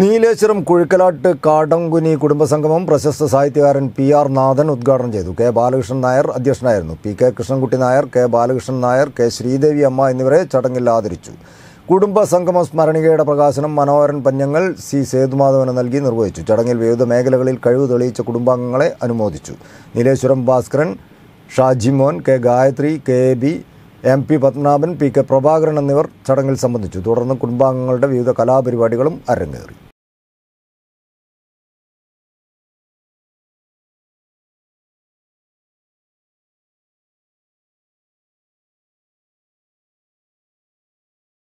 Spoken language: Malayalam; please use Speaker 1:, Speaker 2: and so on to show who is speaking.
Speaker 1: നീലേശ്വരം കുഴുക്കലാട്ട് കാടംകുനി കുടുംബസംഗമം പ്രശസ്ത സാഹിത്യകാരൻ പി ആർ നാഥൻ ഉദ്ഘാടനം ചെയ്തു കെ ബാലകൃഷ്ണൻ നായർ അധ്യക്ഷനായിരുന്നു P K Krishnankutty Nair K Balakrishnan Nair K Sreedevi Amma എന്നിവരെ ചടങ്ങിൽ ആദരിച്ചു കുടുംബസംഗമ സ്മരണികയുടെ പ്രകാശനം മനോഹരൻ പഞ്ഞങ്ങൾ സി സേതുമാധവന് നൽകി നിർവഹിച്ചു ചടങ്ങിൽ വിവിധ മേഖലകളിൽ കഴിവ് തെളിയിച്ച കുടുംബാംഗങ്ങളെ അനുമോദിച്ചു Nileshwaram Bhaskaran Shajimon K Gayathri K B M P Padmanabhan P K Prabhakaran എന്നിവർ ചടങ്ങിൽ സംബന്ധിച്ചു തുടർന്ന് കുടുംബാംഗങ്ങളുടെ വിവിധ കലാപരിപാടികളും
Speaker 2: അരങ്ങേറി